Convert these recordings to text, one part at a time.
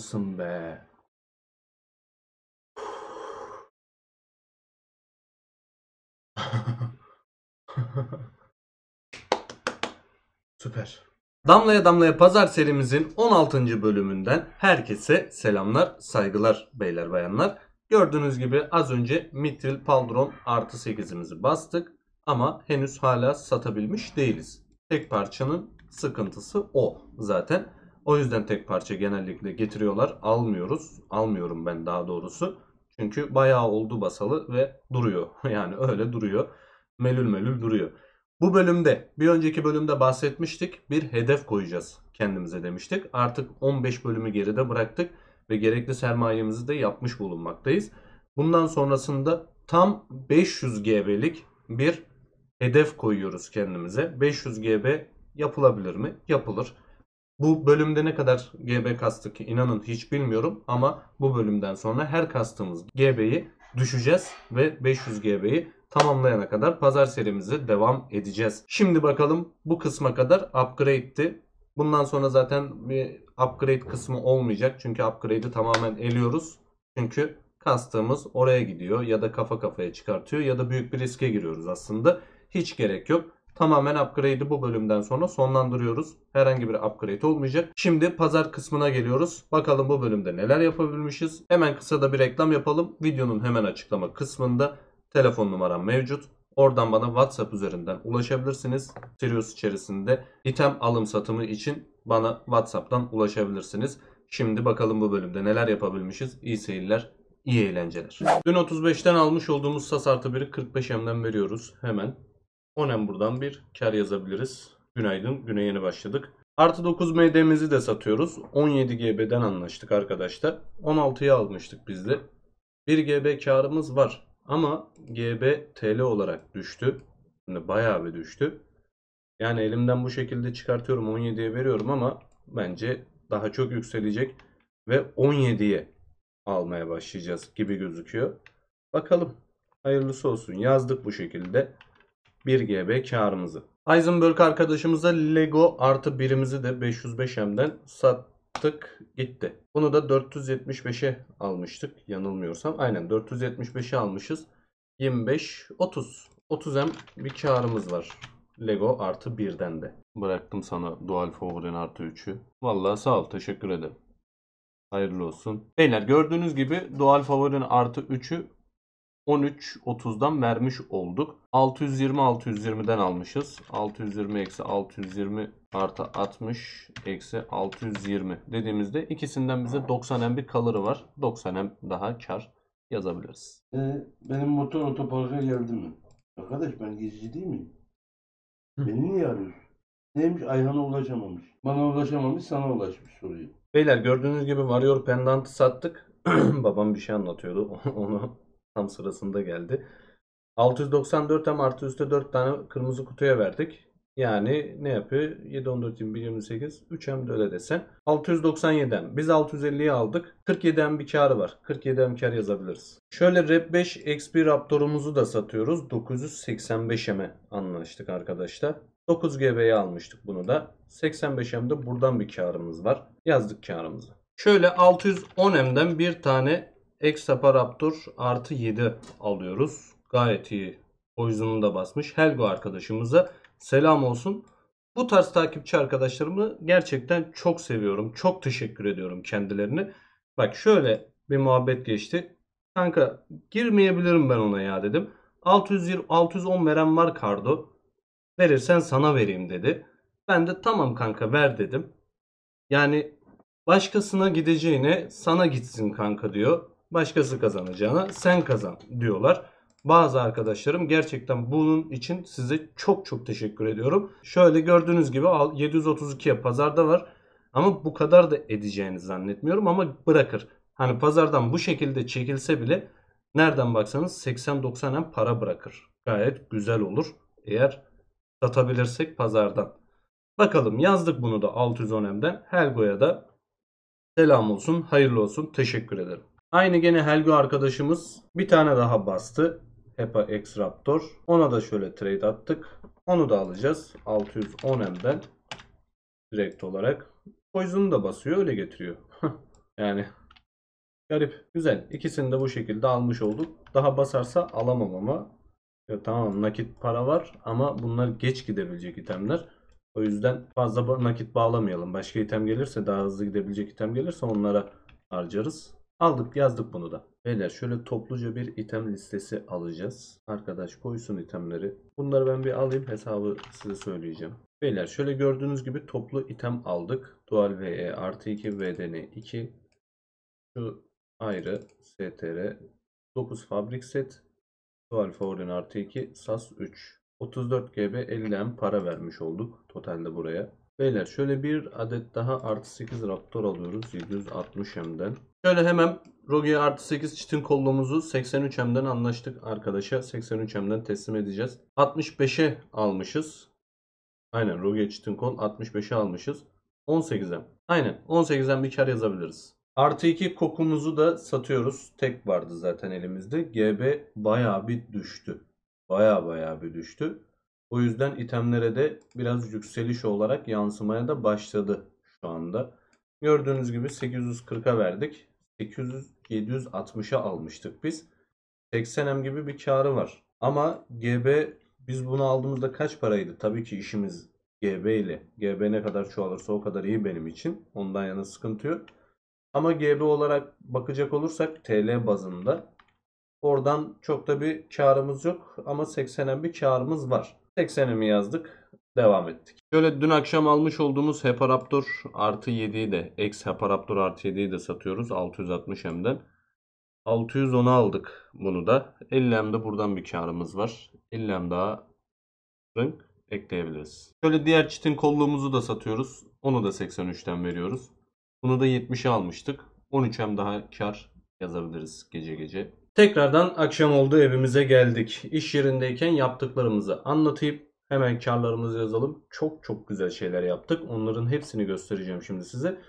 adamsın be. Süper. Damlaya Damlaya Pazar serimizin 16. bölümünden herkese selamlar, saygılar beyler bayanlar. Gördüğünüz gibi az önce Mitril Paldron artı 8'imizi bastık ama henüz hala satabilmiş değiliz. Tek parçanın sıkıntısı o zaten. O yüzden tek parça genellikle getiriyorlar. Almıyoruz. Almıyorum ben daha doğrusu. Çünkü bayağı oldu basalı ve duruyor. Yani öyle duruyor. Melül melül duruyor. Bu bölümde bir önceki bölümde bahsetmiştik. Bir hedef koyacağız kendimize demiştik. Artık 15 bölümü geride bıraktık ve gerekli sermayemizi de yapmış bulunmaktayız. Bundan sonrasında tam 500 GB'lik bir hedef koyuyoruz kendimize. 500 GB yapılabilir mi? Yapılır. Bu bölümde ne kadar GB kastık inanın hiç bilmiyorum ama bu bölümden sonra her kastığımız GB'yi düşeceğiz ve 500 GB'yi tamamlayana kadar pazar serimize devam edeceğiz. Şimdi bakalım bu kısma kadar upgrade'ti. Bundan sonra zaten bir upgrade kısmı olmayacak. Çünkü upgrade'i tamamen eliyoruz. Çünkü kastığımız oraya gidiyor ya da kafa kafaya çıkartıyor ya da büyük bir riske giriyoruz aslında. Hiç gerek yok. Tamamen upgrade'i bu bölümden sonra sonlandırıyoruz. Herhangi bir upgrade olmayacak. Şimdi pazar kısmına geliyoruz. Bakalım bu bölümde neler yapabilmişiz. Hemen kısa da bir reklam yapalım. Videonun hemen açıklama kısmında telefon numaram mevcut. Oradan bana WhatsApp üzerinden ulaşabilirsiniz. Sirius içerisinde item alım satımı için bana WhatsApp'tan ulaşabilirsiniz. Şimdi bakalım bu bölümde neler yapabilmişiz. İyi seyirler, iyi eğlenceler. Dün 35'ten almış olduğumuz SAS artı 1'i 45M'den veriyoruz hemen. Onen buradan bir kar yazabiliriz. Günaydın. Güne yeni başladık. Artı 9 MD'mizi de satıyoruz. 17 GB'den anlaştık arkadaşlar. 16'ya almıştık biz de. 1 GB karımız var. Ama GB TL olarak düştü. Şimdi bayağı bir düştü. Yani elimden bu şekilde çıkartıyorum 17'ye veriyorum ama bence daha çok yükselecek ve 17'ye almaya başlayacağız gibi gözüküyor. Bakalım hayırlısı olsun yazdık bu şekilde. 1GB karımızı. Heisenberg arkadaşımıza Lego artı birimizi de 505M'den sattık gitti. Bunu da 475'e almıştık yanılmıyorsam. Aynen 475'e almışız. 25, 30. 30M bir karımız var. Lego artı birden de. Bıraktım sana dual favorin artı 3'ü. Vallahi sağ ol teşekkür ederim. Hayırlı olsun. Beyler gördüğünüz gibi dual favorin artı 3'ü 13.30'dan vermiş olduk. 620 620'den almışız. 620 eksi 620 artı 60 eksi 620 dediğimizde ikisinden bize 90 bir kalırı var. 90 daha kar yazabiliriz. Ee, benim motor otoparka geldi mi? Arkadaş ben gezici değil miyim? Beni niye arıyorsun? Neymiş Ayhan'a ulaşamamış. Bana ulaşamamış sana ulaşmış soruyu. Beyler gördüğünüz gibi varıyor pendantı sattık. Babam bir şey anlatıyordu. Onu tam sırasında geldi. 694 hem artı üstte 4 tane kırmızı kutuya verdik. Yani ne yapıyor? 7, 14, 21, 28, 3 hem de öyle desen. 697'den. Biz 650'yi aldık. 47'den bir karı var. 47'den kar yazabiliriz. Şöyle Rep 5 XP Raptor'umuzu da satıyoruz. 985M'e anlaştık arkadaşlar. 9 GB'yi almıştık bunu da. 85 de buradan bir karımız var. Yazdık karımızı. Şöyle 610M'den bir tane Exaparaptor artı 7 alıyoruz. Gayet iyi. Poison'unu da basmış. Helgo arkadaşımıza selam olsun. Bu tarz takipçi arkadaşlarımı gerçekten çok seviyorum. Çok teşekkür ediyorum kendilerine. Bak şöyle bir muhabbet geçti. Kanka girmeyebilirim ben ona ya dedim. 620, 610 veren var kardo. Verirsen sana vereyim dedi. Ben de tamam kanka ver dedim. Yani başkasına gideceğine sana gitsin kanka diyor başkası kazanacağına sen kazan diyorlar. Bazı arkadaşlarım gerçekten bunun için size çok çok teşekkür ediyorum. Şöyle gördüğünüz gibi 732'ye pazarda var. Ama bu kadar da edeceğini zannetmiyorum ama bırakır. Hani pazardan bu şekilde çekilse bile nereden baksanız 80-90'en para bırakır. Gayet güzel olur eğer satabilirsek pazardan. Bakalım yazdık bunu da 610M'den. Helgo'ya da selam olsun, hayırlı olsun, teşekkür ederim. Aynı gene Helgo arkadaşımız bir tane daha bastı. HEPA X Raptor. Ona da şöyle trade attık. Onu da alacağız. 610 M'den direkt olarak. Poison'u da basıyor öyle getiriyor. yani garip. Güzel. İkisini de bu şekilde almış olduk. Daha basarsa alamam ama. Ya, tamam nakit para var ama bunlar geç gidebilecek itemler. O yüzden fazla nakit bağlamayalım. Başka item gelirse daha hızlı gidebilecek item gelirse onlara harcarız. Aldık yazdık bunu da. Beyler şöyle topluca bir item listesi alacağız. Arkadaş koysun itemleri. Bunları ben bir alayım hesabı size söyleyeceğim. Beyler şöyle gördüğünüz gibi toplu item aldık. Dual VE artı 2 VDN 2. Şu ayrı STR 9 fabrik set. Dual Favorin artı 2 SAS 3. 34 GB 50 M para vermiş olduk totalde buraya. Beyler şöyle bir adet daha artı 8 raptor alıyoruz 760 hemden. Şöyle hemen Rogi'ye artı 8 çitin kollumuzu 83 hemden anlaştık arkadaşa. 83 hemden teslim edeceğiz. 65'e almışız. Aynen Rogi'ye çitin kol 65'e almışız. 18 18'e. Aynen 18 18'den bir kar yazabiliriz. Artı 2 kokumuzu da satıyoruz. Tek vardı zaten elimizde. GB baya bir düştü. Baya baya bir düştü. O yüzden itemlere de biraz yükseliş olarak yansımaya da başladı şu anda. Gördüğünüz gibi 840'a verdik. 800-760'a almıştık biz. 80M gibi bir karı var. Ama GB biz bunu aldığımızda kaç paraydı? Tabii ki işimiz GB ile. GB ne kadar çoğalırsa o kadar iyi benim için. Ondan yana sıkıntı yok. Ama GB olarak bakacak olursak TL bazında oradan çok da bir karımız yok. Ama 80M bir karımız var. 80'imi yazdık? Devam ettik. Şöyle dün akşam almış olduğumuz Heparaptor artı 7'yi de ex Heparaptor artı 7'yi de satıyoruz 660 hemden. 610'a aldık bunu da. 50 hemde buradan bir karımız var. 50 hem daha renk ekleyebiliriz. Şöyle diğer çitin kolluğumuzu da satıyoruz. Onu da 83'ten veriyoruz. Bunu da 70'e almıştık. 13 hem daha kar yazabiliriz gece gece. Tekrardan akşam oldu evimize geldik. İş yerindeyken yaptıklarımızı anlatayım. Hemen karlarımızı yazalım. Çok çok güzel şeyler yaptık. Onların hepsini göstereceğim şimdi size.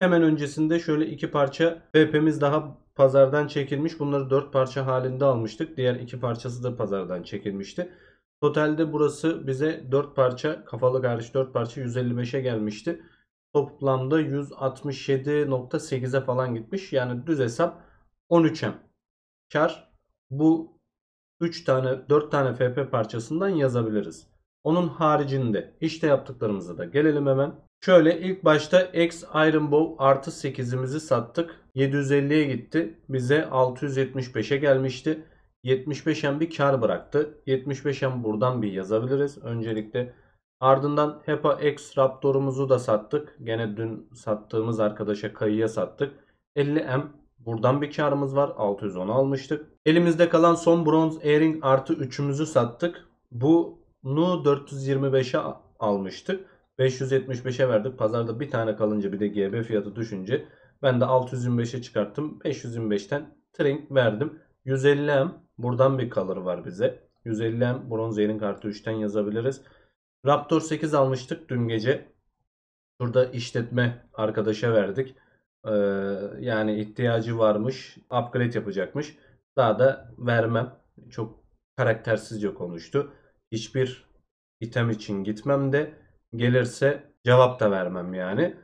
Hemen öncesinde şöyle iki parça BP'miz daha pazardan çekilmiş. Bunları dört parça halinde almıştık. Diğer iki parçası da pazardan çekilmişti. Totalde burası bize dört parça kafalı hariç dört parça 155'e gelmişti. Toplamda 167.8'e falan gitmiş. Yani düz hesap 13 kar bu 3 tane 4 tane FP parçasından yazabiliriz. Onun haricinde işte yaptıklarımıza da gelelim hemen. Şöyle ilk başta X Iron Bow artı 8'imizi sattık. 750'ye gitti. Bize 675'e gelmişti. 75M bir kar bıraktı. 75M buradan bir yazabiliriz öncelikle. Ardından HEPA X Raptor'umuzu da sattık. Gene dün sattığımız arkadaşa kayıya sattık. 50M Buradan bir karımız var. 610 almıştık. Elimizde kalan son bronz airing artı 3'ümüzü sattık. Bunu 425'e almıştık. 575'e verdik. Pazarda bir tane kalınca bir de GB fiyatı düşünce ben de 625'e çıkarttım. 525'ten trink verdim. 150M buradan bir kalır var bize. 150M bronz airing artı 3'ten yazabiliriz. Raptor 8 almıştık dün gece. Burada işletme arkadaşa verdik. Ee, yani ihtiyacı varmış. Upgrade yapacakmış. Daha da vermem. Çok karaktersizce konuştu. Hiçbir item için gitmem de gelirse cevap da vermem yani.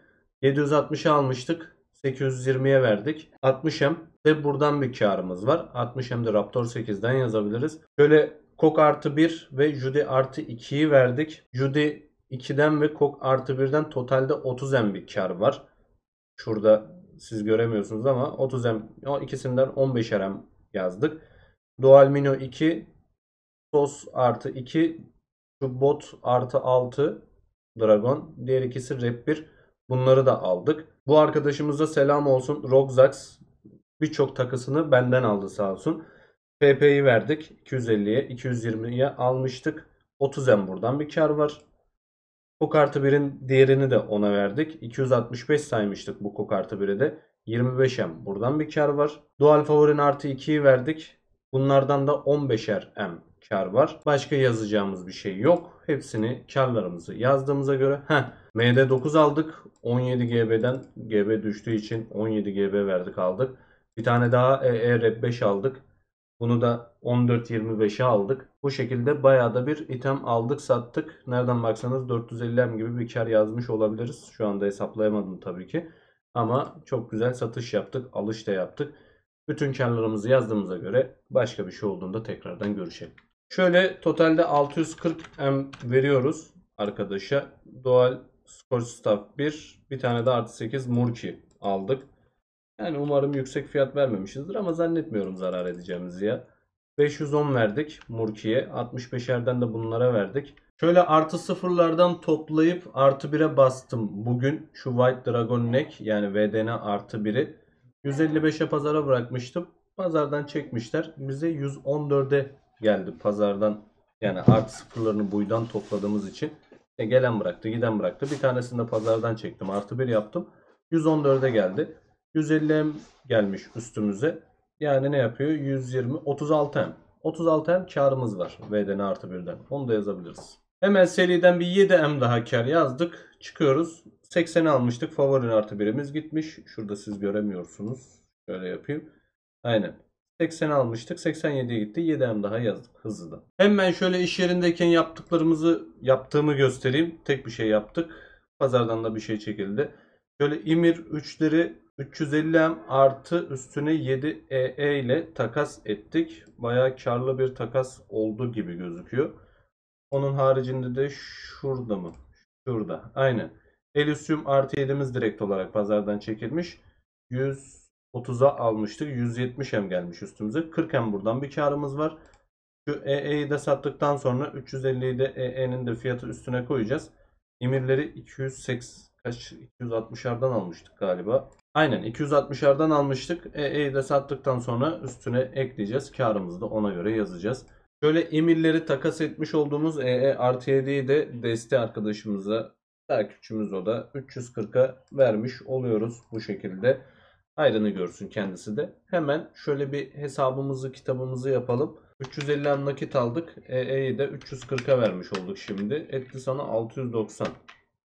760 almıştık. 820'ye verdik. 60M de buradan bir karımız var. 60M'de Raptor 8'den yazabiliriz. Şöyle Kok artı 1 ve Judy artı 2'yi verdik. Judy 2'den ve Kok artı 1'den totalde 30 M bir kar var. Şurada siz göremiyorsunuz ama 30M o ikisinden 15 M yazdık. Dual Mino 2 Sos artı 2 şu bot artı 6 Dragon. Diğer ikisi rep 1. Bunları da aldık. Bu arkadaşımıza selam olsun. Rogzax birçok takısını benden aldı sağ olsun. PP'yi verdik. 250'ye 220'ye almıştık. 30M buradan bir kar var. Bu artı birin diğerini de ona verdik. 265 saymıştık bu kok artı de. 25M buradan bir kar var. Doğal favorin artı 2'yi verdik. Bunlardan da 15'er M kar var. Başka yazacağımız bir şey yok. Hepsini karlarımızı yazdığımıza göre. Heh, MD 9 aldık. 17 GB'den GB düştüğü için 17 GB verdik aldık. Bir tane daha EE 5 e aldık. Bunu da 14.25'e aldık. Bu şekilde bayağı da bir item aldık sattık. Nereden baksanız 450 m gibi bir kar yazmış olabiliriz. Şu anda hesaplayamadım tabii ki. Ama çok güzel satış yaptık. Alış da yaptık. Bütün karlarımızı yazdığımıza göre başka bir şey olduğunda tekrardan görüşelim. Şöyle totalde 640 M veriyoruz arkadaşa. Doğal Scotch Staff 1. Bir tane de artı 8 Murki aldık. Yani umarım yüksek fiyat vermemişizdir ama zannetmiyorum zarar edeceğimizi ya. 510 verdik Murki'ye. 65'erden de bunlara verdik. Şöyle artı sıfırlardan toplayıp artı 1'e bastım bugün. Şu White Dragon Neck yani VDN artı 1'i. 155'e pazara bırakmıştım. Pazardan çekmişler. Bize 114'e geldi pazardan. Yani artı sıfırlarını buydan topladığımız için. E gelen bıraktı giden bıraktı. Bir tanesini de pazardan çektim. Artı 1 yaptım. 114'e geldi. 150M gelmiş üstümüze. Yani ne yapıyor? 120, 36M. 36M karımız var. V'den artı birden Onu da yazabiliriz. Hemen seriden bir 7M daha kar yazdık. Çıkıyoruz. 80 almıştık. Favorin artı birimiz gitmiş. Şurada siz göremiyorsunuz. Şöyle yapayım. Aynen. 80 almıştık. 87'ye gitti. 7M daha yazdık hızlı Hemen şöyle iş yerindeyken yaptıklarımızı yaptığımı göstereyim. Tek bir şey yaptık. Pazardan da bir şey çekildi. Şöyle İmir 3'leri 350M artı üstüne 7 EE ile takas ettik. Baya karlı bir takas oldu gibi gözüküyor. Onun haricinde de şurada mı? Şurada. Aynen. Elysium artı 7'miz direkt olarak pazardan çekilmiş. 130'a almıştık. 170M gelmiş üstümüze. 40M buradan bir karımız var. Şu EE'yi de sattıktan sonra 350'yi de EE'nin de fiyatı üstüne koyacağız. İmirleri 280 kaç 260'lardan almıştık galiba. Aynen 260'lardan almıştık. EE'yi de sattıktan sonra üstüne ekleyeceğiz. Karımızı da ona göre yazacağız. Şöyle emirleri takas etmiş olduğumuz EE artı 7'yi de deste arkadaşımıza takipçimiz o da 340'a vermiş oluyoruz bu şekilde. Ayrını görsün kendisi de. Hemen şöyle bir hesabımızı kitabımızı yapalım. 350 nakit aldık. EE'yi de 340'a vermiş olduk şimdi. Etti sana 690.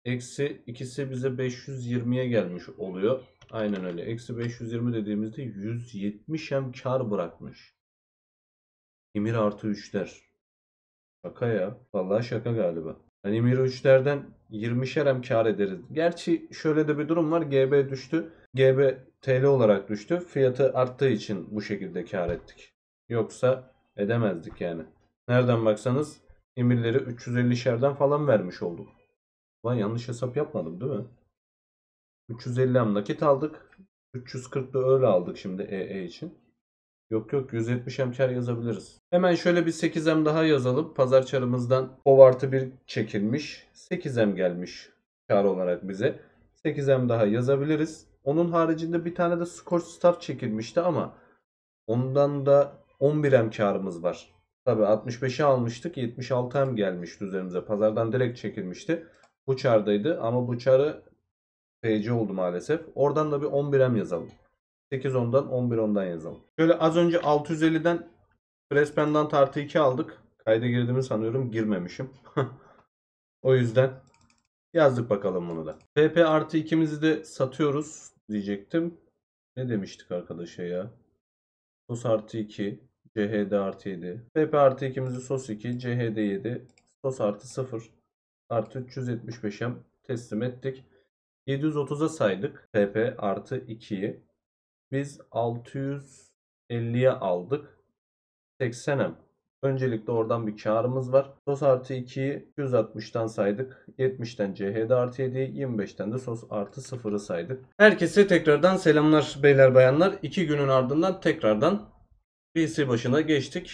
Eksi ikisi bize 520'ye gelmiş oluyor. Aynen öyle. Eksi 520 dediğimizde 170 hem kar bırakmış. İmir artı 3'ler. Şaka ya. Vallahi şaka galiba. Hani Miro 3'lerden 20'şer hem kar ederiz. Gerçi şöyle de bir durum var. GB düştü. GB TL olarak düştü. Fiyatı arttığı için bu şekilde kar ettik. Yoksa edemezdik yani. Nereden baksanız emirleri 350 şerden falan vermiş olduk. Lan yanlış hesap yapmadım değil mi? 350 am nakit aldık. 340 da öyle aldık şimdi EE için. Yok yok 170 am kar yazabiliriz. Hemen şöyle bir 8 am daha yazalım. Pazar çarımızdan kov artı 1 çekilmiş. 8 am gelmiş kar olarak bize. 8 am daha yazabiliriz. Onun haricinde bir tane de skor staff çekilmişti ama ondan da 11 am karımız var. Tabi 65'e almıştık 76 am gelmişti üzerimize. Pazardan direkt çekilmişti. Bu Buçar'daydı ama bu çarı PC oldu maalesef. Oradan da bir 11M yazalım. 8-10'dan 11-10'dan yazalım. Şöyle az önce 650'den Press Pendant artı 2 aldık. Kayda girdiğimi sanıyorum girmemişim. o yüzden yazdık bakalım bunu da. PP artı 2'mizi de satıyoruz diyecektim. Ne demiştik arkadaşa ya? Sos artı 2, CHD artı 7. PP artı 2'mizi sos 2, CHD 7, sos artı 0 artı 375'e teslim ettik. 730'a saydık. PP artı 2'yi. Biz 650'ye aldık. 80'e. Öncelikle oradan bir karımız var. Sos artı 2'yi 160'tan saydık. 70'ten CHD artı 7'yi 25'ten de sos artı 0'ı saydık. Herkese tekrardan selamlar beyler bayanlar. 2 günün ardından tekrardan PC başına geçtik.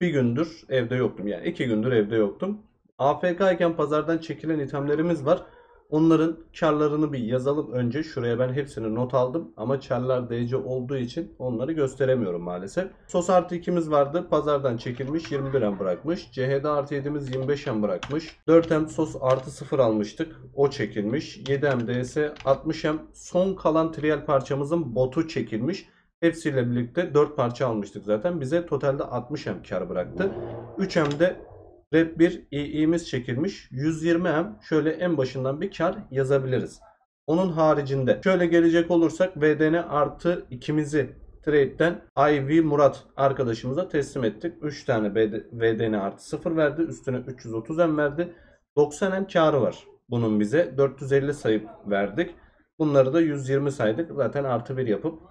Bir gündür evde yoktum. Yani iki gündür evde yoktum. AFK iken pazardan çekilen itemlerimiz var. Onların karlarını bir yazalım önce. Şuraya ben hepsini not aldım ama karlar DC olduğu için onları gösteremiyorum maalesef. Sos artı 2'miz vardı. Pazardan çekilmiş 21 em bırakmış. CHD artı 7'miz 25 em bırakmış. 4 em sos artı 0 almıştık. O çekilmiş. 7 em DS 60 em. Son kalan trial parçamızın botu çekilmiş. Hepsiyle birlikte 4 parça almıştık zaten. Bize totalde 60 em kar bıraktı. 3 em de Rep 1 İ'imiz çekilmiş. 120M şöyle en başından bir kar yazabiliriz. Onun haricinde şöyle gelecek olursak VDN artı ikimizi trade'den IV Murat arkadaşımıza teslim ettik. 3 tane VDN artı 0 verdi. Üstüne 330M verdi. 90M karı var. Bunun bize 450 sayıp verdik. Bunları da 120 saydık. Zaten artı 1 yapıp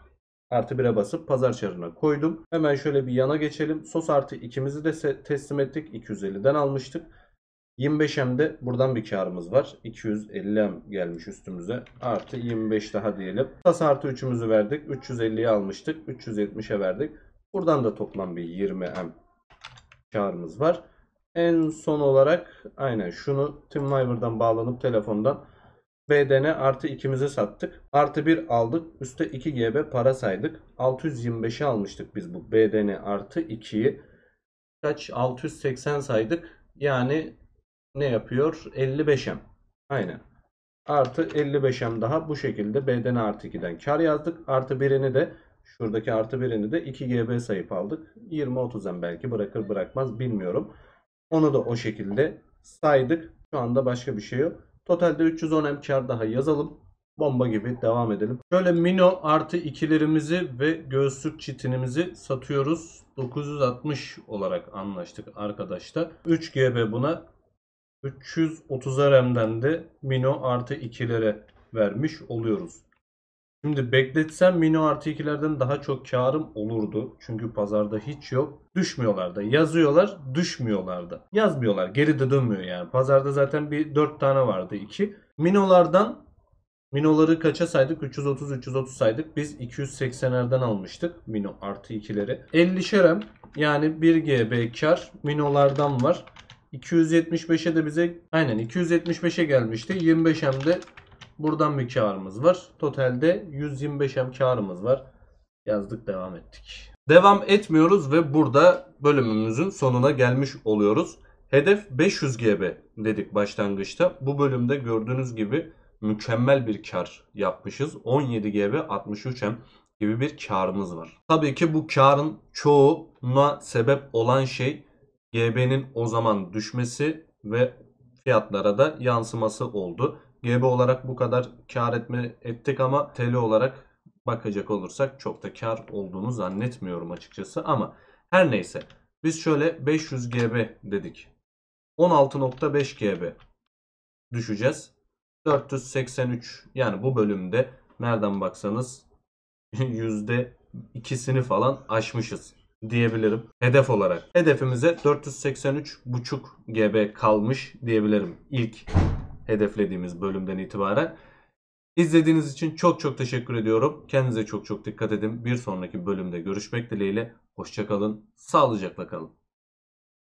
artı 1'e basıp pazar çarına koydum. Hemen şöyle bir yana geçelim. Sos artı 2'mizi de teslim ettik. 250'den almıştık. 25M'de buradan bir karımız var. 250M gelmiş üstümüze. Artı 25 daha diyelim. Tas artı 3'ümüzü verdik. 350'ye almıştık. 370'e verdik. Buradan da toplam bir 20M karımız var. En son olarak aynen şunu TeamViewer'dan bağlanıp telefondan BDN artı 2'mizi sattık. Artı 1 aldık. Üste 2 GB para saydık. 625'i almıştık biz bu BDN artı 2'yi. Kaç? 680 saydık. Yani ne yapıyor? 55M. Aynen. Artı 55M daha bu şekilde BDN artı 2'den kar yazdık. Artı 1'ini de şuradaki artı 1'ini de 2 GB sayıp aldık. 20-30'dan 30 belki bırakır bırakmaz bilmiyorum. Onu da o şekilde saydık. Şu anda başka bir şey yok. Totalde 310 M kar daha yazalım. Bomba gibi devam edelim. Şöyle Mino artı ikilerimizi ve göğüslük çitinimizi satıyoruz. 960 olarak anlaştık arkadaşlar. 3 GB buna 330 RM'den de Mino artı 2'lere vermiş oluyoruz. Şimdi bekletsem Mino artı 2'lerden daha çok karım olurdu. Çünkü pazarda hiç yok. Düşmüyorlar da. Yazıyorlar düşmüyorlar da. Yazmıyorlar. Geri de dönmüyor yani. Pazarda zaten bir 4 tane vardı 2. Minolardan Minoları kaça saydık? 330-330 saydık. Biz 280'lerden almıştık. Mino artı 2'leri. 50 şerem yani 1GB kar Minolardan var. 275'e de bize aynen 275'e gelmişti. 25 hem Buradan bir karımız var. Totalde 125M karımız var. Yazdık devam ettik. Devam etmiyoruz ve burada bölümümüzün sonuna gelmiş oluyoruz. Hedef 500 GB dedik başlangıçta. Bu bölümde gördüğünüz gibi mükemmel bir kar yapmışız. 17 GB 63M gibi bir karımız var. Tabii ki bu karın çoğuna sebep olan şey GB'nin o zaman düşmesi ve fiyatlara da yansıması oldu. GB olarak bu kadar kar etme ettik ama TL olarak bakacak olursak çok da kar olduğunu zannetmiyorum açıkçası ama her neyse biz şöyle 500 GB dedik. 16.5 GB düşeceğiz. 483 yani bu bölümde nereden baksanız %2'sini falan aşmışız diyebilirim. Hedef olarak. Hedefimize 483,5 GB kalmış diyebilirim ilk hedeflediğimiz bölümden itibaren. İzlediğiniz için çok çok teşekkür ediyorum. Kendinize çok çok dikkat edin. Bir sonraki bölümde görüşmek dileğiyle. Hoşçakalın. Sağlıcakla kalın.